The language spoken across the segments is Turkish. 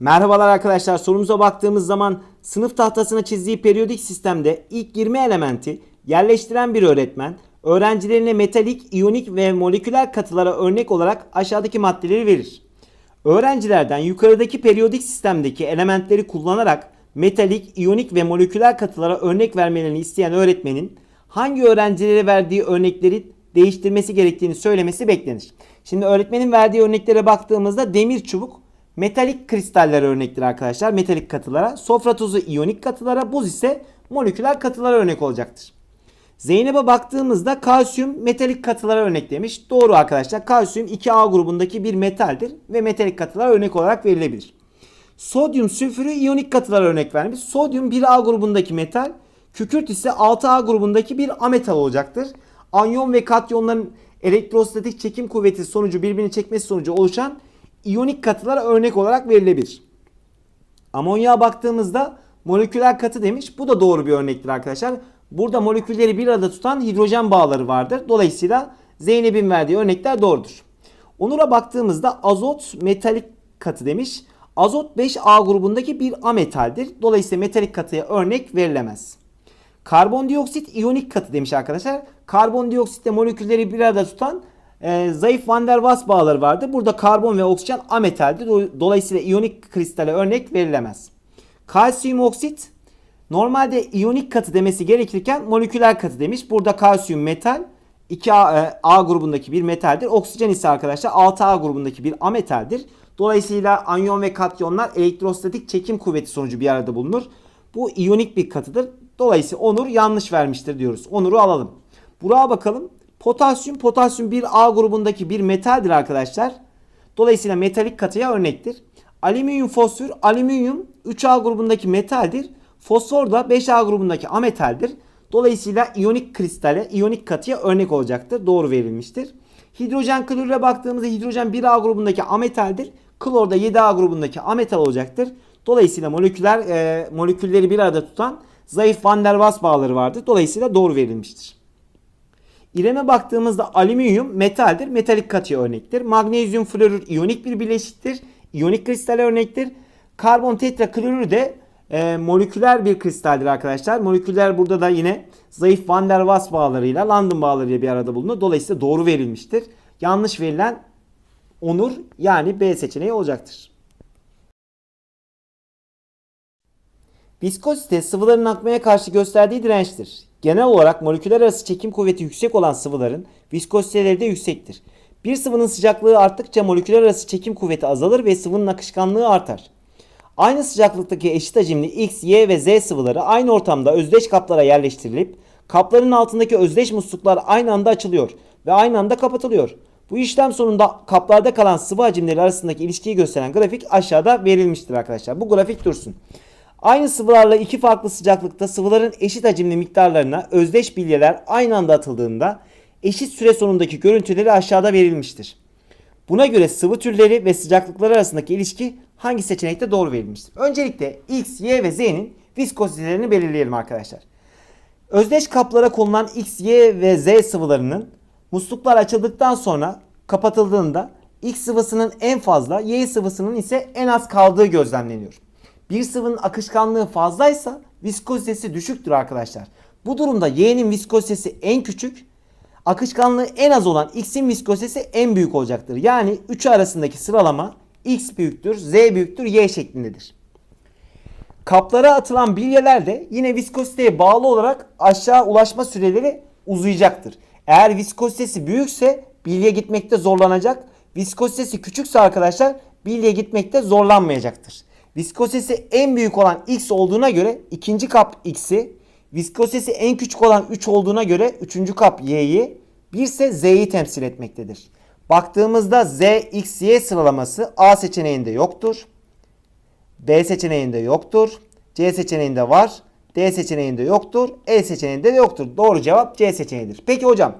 Merhabalar arkadaşlar sorumuza baktığımız zaman sınıf tahtasına çizdiği periyodik sistemde ilk 20 elementi yerleştiren bir öğretmen öğrencilerine metalik, iyonik ve moleküler katılara örnek olarak aşağıdaki maddeleri verir. Öğrencilerden yukarıdaki periyodik sistemdeki elementleri kullanarak metalik, iyonik ve moleküler katılara örnek vermelerini isteyen öğretmenin hangi öğrencilere verdiği örnekleri değiştirmesi gerektiğini söylemesi beklenir. Şimdi öğretmenin verdiği örneklere baktığımızda demir çubuk Metalik kristaller örnektir arkadaşlar. Metalik katılara. Sofra tuzu iyonik katılara. Buz ise moleküler katılara örnek olacaktır. Zeynep'e baktığımızda kalsiyum metalik katılara örnek demiş. Doğru arkadaşlar. Kalsiyum 2A grubundaki bir metaldir ve metalik katılara örnek olarak verilebilir. Sodyum sülfürü iyonik katılara örnek vermiş. Sodyum 1A grubundaki metal, kükürt ise 6A grubundaki bir ametal olacaktır. Anyon ve katyonların elektrostatik çekim kuvveti sonucu birbirini çekmesi sonucu oluşan iyonik katılar örnek olarak verilebilir. Amonya baktığımızda moleküler katı demiş. Bu da doğru bir örnektir arkadaşlar. Burada molekülleri bir arada tutan hidrojen bağları vardır. Dolayısıyla Zeynep'in verdiği örnekler doğrudur. Onur'a baktığımızda azot metalik katı demiş. Azot 5A grubundaki bir ametaldir. Dolayısıyla metalik katıya örnek verilemez. Karbondioksit iyonik katı demiş arkadaşlar. Karbondioksit molekülleri bir arada tutan e, zayıf van der Waals bağları vardı. Burada karbon ve oksijen ametaldi. Dolayısıyla iyonik kristale örnek verilemez. Kalsiyum oksit normalde iyonik katı demesi gerekirken moleküler katı demiş. Burada kalsiyum metal 2A e, A grubundaki bir metaldir. Oksijen ise arkadaşlar 6A grubundaki bir ametaldir. Dolayısıyla anyon ve katyonlar elektrostatik çekim kuvveti sonucu bir arada bulunur. Bu iyonik bir katıdır. Dolayısıyla Onur yanlış vermiştir diyoruz. Onur'u alalım. Burak'a bakalım. Potasyum, potasyum bir A grubundaki bir metaldir arkadaşlar. Dolayısıyla metalik katıya örnektir. Alüminyum fosfür, alüminyum 3A grubundaki metaldir. Fosfor da 5A grubundaki ametaldir. Dolayısıyla iyonik kristale, iyonik katıya örnek olacaktır. Doğru verilmiştir. Hidrojen klorüre baktığımızda hidrojen 1A grubundaki ametaldir. Klor da 7A grubundaki ametal olacaktır. Dolayısıyla moleküler e, molekülleri bir arada tutan zayıf van der Waals bağları vardır. Dolayısıyla doğru verilmiştir. İreme baktığımızda alüminyum metaldir. Metalik katı örnektir. Magnezyum florür iyonik bir bileşiktir. İyonik kristal örnektir. Karbon tetraklorür de e, moleküler bir kristaldir arkadaşlar. Moleküller burada da yine zayıf van der Waals bağlarıyla London bağlarıyla bir arada bulunuyor. Dolayısıyla doğru verilmiştir. Yanlış verilen onur yani B seçeneği olacaktır. Viskozite sıvıların akmaya karşı gösterdiği dirençtir. Genel olarak moleküler arası çekim kuvveti yüksek olan sıvıların viskoziteleri de yüksektir. Bir sıvının sıcaklığı arttıkça moleküler arası çekim kuvveti azalır ve sıvının akışkanlığı artar. Aynı sıcaklıktaki eşit hacimli X, Y ve Z sıvıları aynı ortamda özdeş kaplara yerleştirilip kapların altındaki özdeş musluklar aynı anda açılıyor ve aynı anda kapatılıyor. Bu işlem sonunda kaplarda kalan sıvı hacimleri arasındaki ilişkiyi gösteren grafik aşağıda verilmiştir arkadaşlar. Bu grafik dursun. Aynı sıvılarla iki farklı sıcaklıkta sıvıların eşit hacimli miktarlarına özdeş bilyeler aynı anda atıldığında eşit süre sonundaki görüntüleri aşağıda verilmiştir. Buna göre sıvı türleri ve sıcaklıklar arasındaki ilişki hangi seçenekte doğru verilmiştir? Öncelikle X, Y ve Z'nin viskozitelerini belirleyelim arkadaşlar. Özdeş kaplara konulan X, Y ve Z sıvılarının musluklar açıldıktan sonra kapatıldığında X sıvısının en fazla, Y sıvısının ise en az kaldığı gözlemleniyor bir sıvının akışkanlığı fazlaysa viskozitesi düşüktür arkadaşlar. Bu durumda Y'nin viskozitesi en küçük, akışkanlığı en az olan X'in viskozitesi en büyük olacaktır. Yani üçü arasındaki sıralama X büyüktür, Z büyüktür, Y şeklindedir. Kaplara atılan bilyeler de yine viskoziteye bağlı olarak aşağı ulaşma süreleri uzayacaktır. Eğer viskozitesi büyükse bilye gitmekte zorlanacak. Viskozitesi küçükse arkadaşlar bilye gitmekte zorlanmayacaktır. Viskositesi en büyük olan x olduğuna göre ikinci kap x'i, viskositesi en küçük olan 3 olduğuna göre üçüncü kap y'yi, bir ise z'yi temsil etmektedir. Baktığımızda z, x, y sıralaması A seçeneğinde yoktur. B seçeneğinde yoktur. C seçeneğinde var. D seçeneğinde yoktur. E seçeneğinde de yoktur. Doğru cevap C seçeneğidir. Peki hocam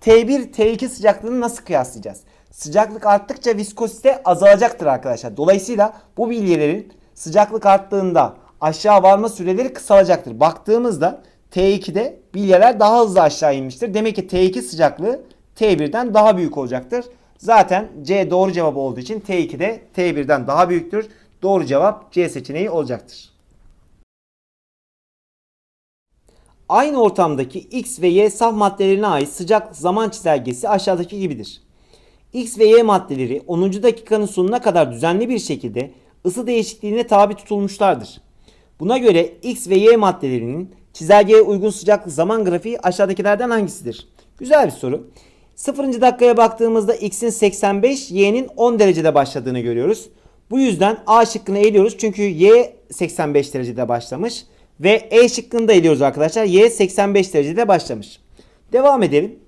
T1, T2 sıcaklığını nasıl kıyaslayacağız? Sıcaklık arttıkça viskozite azalacaktır arkadaşlar. Dolayısıyla bu bilyelerin sıcaklık arttığında aşağı varma süreleri kısalacaktır. Baktığımızda T2'de bilyeler daha hızlı aşağı inmiştir. Demek ki T2 sıcaklığı T1'den daha büyük olacaktır. Zaten C doğru cevap olduğu için T2'de T1'den daha büyüktür. Doğru cevap C seçeneği olacaktır. Aynı ortamdaki X ve Y saf maddelerine ait sıcak zaman çizelgesi aşağıdaki gibidir. X ve Y maddeleri 10. dakikanın sonuna kadar düzenli bir şekilde ısı değişikliğine tabi tutulmuşlardır. Buna göre X ve Y maddelerinin çizelgeye uygun sıcaklık zaman grafiği aşağıdakilerden hangisidir? Güzel bir soru. 0. dakikaya baktığımızda X'in 85, Y'nin 10 derecede başladığını görüyoruz. Bu yüzden A şıkkını eliyoruz çünkü Y 85 derecede başlamış. Ve E şıkkını da eliyoruz arkadaşlar. Y 85 derecede başlamış. Devam edelim.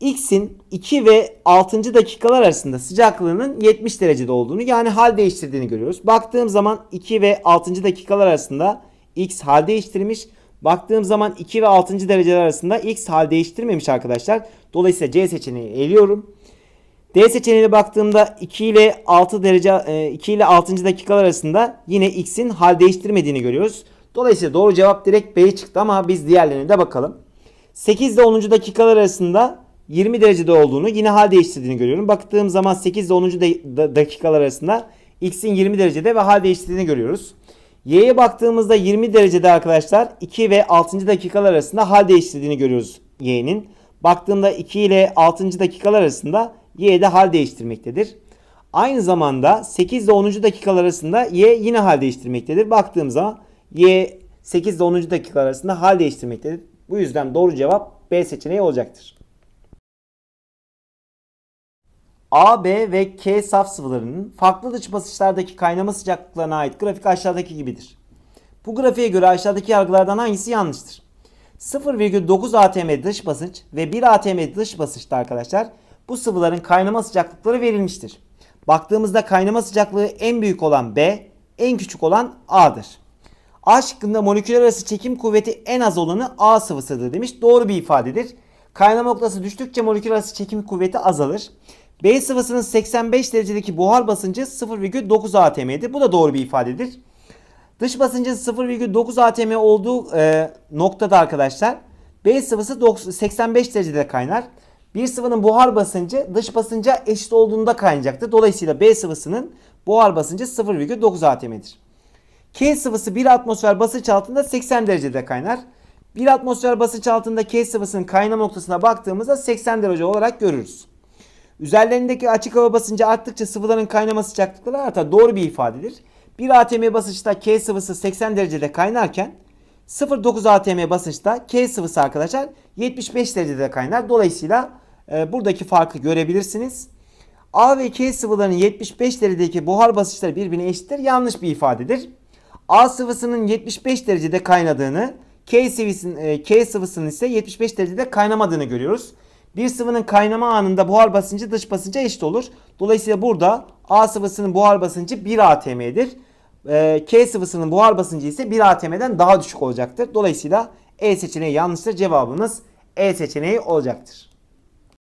X'in 2 ve 6. dakikalar arasında sıcaklığının 70 derecede olduğunu yani hal değiştirdiğini görüyoruz. Baktığım zaman 2 ve 6. dakikalar arasında X hal değiştirmiş. Baktığım zaman 2 ve 6. dereceler arasında X hal değiştirmemiş arkadaşlar. Dolayısıyla C seçeneği eliyorum. D seçeneğine baktığımda 2 ile 6 derece 2 e, ile 6. dakikalar arasında yine X'in hal değiştirmediğini görüyoruz. Dolayısıyla doğru cevap direkt B çıktı ama biz diğerlerine de bakalım. 8 ile 10. dakikalar arasında 20 derecede olduğunu yine hal değiştirdiğini görüyorum. Baktığım zaman 8 ile 10. dakikalar arasında x'in 20 derecede ve hal değiştirdiğini görüyoruz. Y'ye baktığımızda 20 derecede arkadaşlar 2 ve 6. dakikalar arasında hal değiştirdiğini görüyoruz y'nin. Baktığımda 2 ile 6. dakikalar arasında y'de hal değiştirmektedir. Aynı zamanda 8 ile 10. dakikalar arasında y yine hal değiştirmektedir. Baktığım zaman y 8 ile 10. dakikalar arasında hal değiştirmektedir. Bu yüzden doğru cevap B seçeneği olacaktır. A, B ve K saf sıvılarının farklı dış basınçlardaki kaynama sıcaklıklarına ait grafik aşağıdaki gibidir. Bu grafiğe göre aşağıdaki yargılardan hangisi yanlıştır? 0,9 atm dış basınç ve 1 atm dış basınçta arkadaşlar bu sıvıların kaynama sıcaklıkları verilmiştir. Baktığımızda kaynama sıcaklığı en büyük olan B, en küçük olan A'dır. A şıkkında moleküler arası çekim kuvveti en az olanı A sıvısıdır demiş. Doğru bir ifadedir. Kaynama noktası düştükçe moleküler arası çekim kuvveti azalır. B sıvısının 85 derecedeki buhar basıncı 0,9 atm'ydi. Bu da doğru bir ifadedir. Dış basıncın 0,9 atm olduğu e, noktada arkadaşlar B sıvısı 85 derecede kaynar. Bir sıvının buhar basıncı dış basınca eşit olduğunda kaynayacaktır. Dolayısıyla B sıvısının buhar basıncı 0,9 atm'dir. K sıvısı 1 atmosfer basınç altında 80 derecede kaynar. 1 atmosfer basınç altında K sıvısının kaynama noktasına baktığımızda 80 derece olarak görürüz. Üzerlerindeki açık hava basıncı arttıkça sıvıların kaynama sıcaklıkları artar. Doğru bir ifadedir. 1 atm basınçta K sıvısı 80 derecede kaynarken 0.9 atm basınçta K sıvısı arkadaşlar 75 derecede kaynar. Dolayısıyla e, buradaki farkı görebilirsiniz. A ve K sıvılarının 75 derecedeki buhar basınçları birbirine eşittir. Yanlış bir ifadedir. A sıvısının 75 derecede kaynadığını, K sıvısının, e, K sıvısının ise 75 derecede kaynamadığını görüyoruz. Bir sıvının kaynama anında buhar basıncı dış basınca eşit olur. Dolayısıyla burada A sıvısının buhar basıncı 1 atm'dir. Ee, K sıvısının buhar basıncı ise 1 atm'den daha düşük olacaktır. Dolayısıyla E seçeneği yanlıştır. Cevabımız E seçeneği olacaktır.